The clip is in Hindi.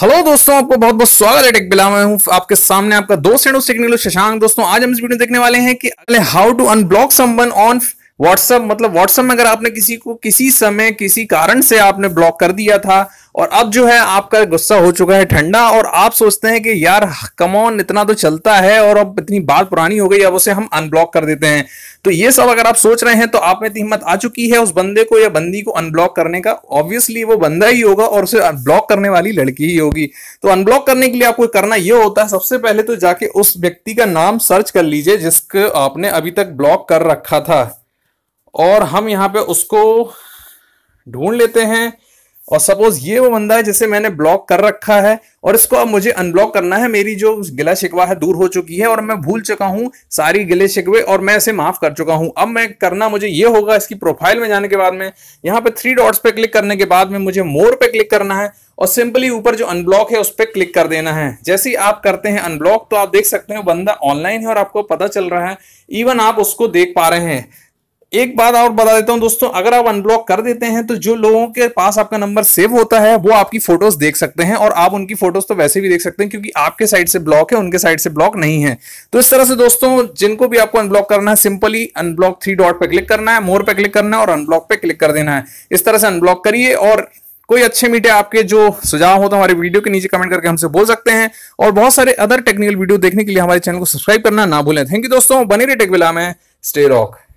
हेलो दोस्तों आपको बहुत बहुत स्वागत है टेक बिला मैं हूं आपके सामने आपका दोस्त है सिग्नल शशांक दोस्तों आज हम इस वीडियो देखने वाले हैं कि how to unblock someone on WhatsApp मतलब व्हाट्सअप में अगर आपने किसी को किसी समय किसी कारण से आपने ब्लॉक कर दिया था और अब जो है आपका गुस्सा हो चुका है ठंडा और आप सोचते हैं कि यार कमॉन इतना तो चलता है और अब इतनी बात पुरानी हो गई अब उसे हम अनब्लॉक कर देते हैं तो ये सब अगर आप सोच रहे हैं तो आप में हिम्मत आ चुकी है उस बंदे को या बंदी को अनब्लॉक करने का ऑब्वियसली वो बंदा ही होगा और उसे अनब्लॉक करने वाली लड़की ही होगी तो अनब्लॉक करने के लिए आपको करना ये होता है सबसे पहले तो जाके उस व्यक्ति का नाम सर्च कर लीजिए जिसको आपने अभी तक ब्लॉक कर रखा था और हम यहाँ पे उसको ढूंढ लेते हैं और सपोज ये वो बंदा है जिसे मैंने ब्लॉक कर रखा है और इसको अब मुझे अनब्लॉक करना है मेरी जो गिला शिकवा है दूर हो चुकी है और मैं भूल चुका हूँ सारी गिले शिकवे और मैं इसे माफ कर चुका हूँ अब मैं करना मुझे ये होगा इसकी प्रोफाइल में जाने के बाद में यहाँ पे थ्री डॉट्स पे क्लिक करने के बाद में मुझे मोर पे क्लिक करना है और सिंपली ऊपर जो अनब्लॉक है उस पर क्लिक कर देना है जैसे ही आप करते हैं अनब्लॉक तो आप देख सकते हैं बंदा ऑनलाइन है और आपको पता चल रहा है इवन आप उसको देख पा रहे हैं एक बात और बता देता हूं दोस्तों अगर आप अनब्लॉक कर देते हैं तो जो लोगों के पास आपका नंबर सेव होता है वो आपकी फोटोज देख सकते हैं और आप उनकी फोटोज तो वैसे भी देख सकते हैं क्योंकि आपके साइड से ब्लॉक है उनके साइड से ब्लॉक नहीं है तो इस तरह से दोस्तों जिनको भी आपको अनब्लॉक करना है सिंपली अनब्लॉक थ्री डॉट पर क्लिक करना है मोर पे क्लिक करना है और अनब्लॉक पे क्लिक कर देना है इस तरह से अनब्लॉक करिए और कोई अच्छे मीठे आपके जो सुझाव हो तो हमारे वीडियो के नीचे कमेंट करके हमसे बोल सकते हैं और बहुत सारे अदर टेक्निकल वीडियो देखने के लिए हमारे चैनल को सब्सक्राइब करना ना भूलें थैंक यू दोस्तों बने रहे टेक विला में स्टे रॉक